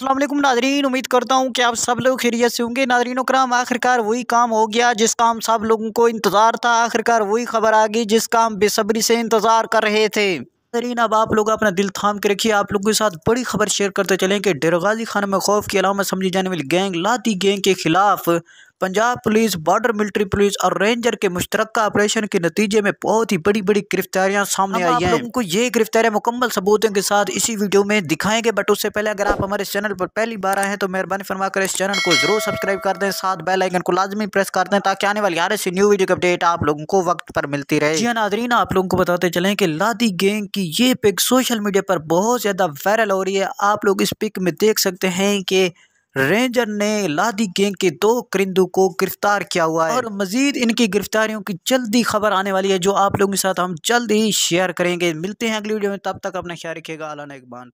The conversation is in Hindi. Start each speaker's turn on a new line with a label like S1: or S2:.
S1: असलम नादरीन उम्मीद करता हूँ कि आप सब लोग खैरियत से होंगे नादरीन कराम आखिरकार वही काम हो गया जिसका हम सब लोगों को इंतज़ार था आखिरकार वही खबर आ गई जिसका हम बेसब्री से इंतज़ार कर रहे थे नादरीन अब आप लोग अपना दिल थाम के रखिए आप लोगों के साथ बड़ी खबर शेयर करते चलें कि डेरगाजी खान में खौफ के अलावा समझी जाने वाली गैंग लाती गैंग के खिलाफ Punjab police border military police और रेंजर के मुश्तर ऑपरेशन के नतीजे में बहुत ही बड़ी बड़ी गिरफ्तारियां सामने आई हैं उनको ये गिरफ्तारियां मुकम्मल सबूतों के साथ इसी वीडियो में दिखाएंगे बट उससे पहले अगर आप हमारे चैनल पर पहली बार आए हैं तो मेहरबानी फरमा कर इस चैनल को जरूर सब्सक्राइब कर दें साथ बेलाइकन को लाजमी प्रेस कर दें ताकि आने वाली हर ऐसी न्यू वीडियो की अपडेट आप लोगों को वक्त पर मिलती रहे जी हाँ नाजरीन आप लोगों को बताते चले कि लादी गेंग की ये पिक सोशल मीडिया पर बहुत ज़्यादा वायरल हो रही है आप लोग इस पिक में देख सकते हैं कि रेंजर ने लादी गैंग के दो करिंदों को गिरफ्तार किया हुआ है और मजीद इनकी गिरफ्तारियों की जल्दी खबर आने वाली है जो आप लोगों के साथ हम जल्द ही शेयर करेंगे मिलते हैं अगली वीडियो में तब तक अपना ख्याल रखिएगा अलाना इकबान